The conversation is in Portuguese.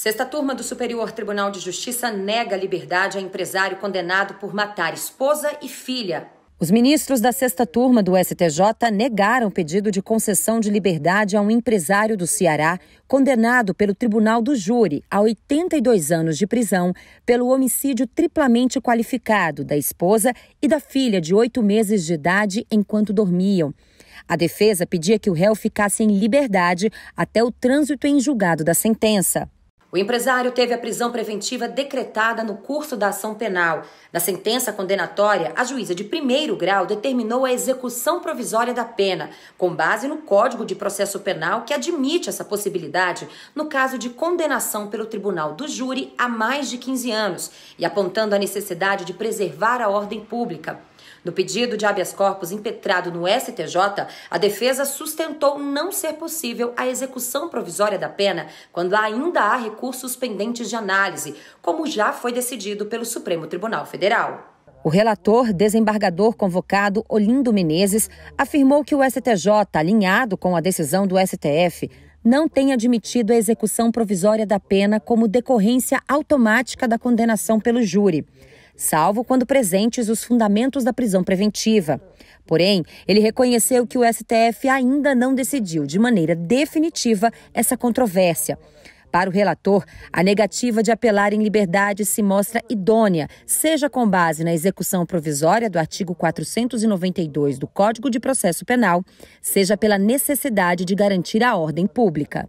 Sexta turma do Superior Tribunal de Justiça nega liberdade a empresário condenado por matar esposa e filha. Os ministros da sexta turma do STJ negaram pedido de concessão de liberdade a um empresário do Ceará condenado pelo Tribunal do Júri a 82 anos de prisão pelo homicídio triplamente qualificado da esposa e da filha de oito meses de idade enquanto dormiam. A defesa pedia que o réu ficasse em liberdade até o trânsito em julgado da sentença. O empresário teve a prisão preventiva decretada no curso da ação penal. Na sentença condenatória, a juíza de primeiro grau determinou a execução provisória da pena, com base no Código de Processo Penal, que admite essa possibilidade no caso de condenação pelo tribunal do júri a mais de 15 anos, e apontando a necessidade de preservar a ordem pública. No pedido de habeas corpus impetrado no STJ, a defesa sustentou não ser possível a execução provisória da pena quando ainda há recursos pendentes de análise, como já foi decidido pelo Supremo Tribunal Federal. O relator desembargador convocado Olindo Menezes afirmou que o STJ, alinhado com a decisão do STF, não tem admitido a execução provisória da pena como decorrência automática da condenação pelo júri salvo quando presentes os fundamentos da prisão preventiva. Porém, ele reconheceu que o STF ainda não decidiu de maneira definitiva essa controvérsia. Para o relator, a negativa de apelar em liberdade se mostra idônea, seja com base na execução provisória do artigo 492 do Código de Processo Penal, seja pela necessidade de garantir a ordem pública.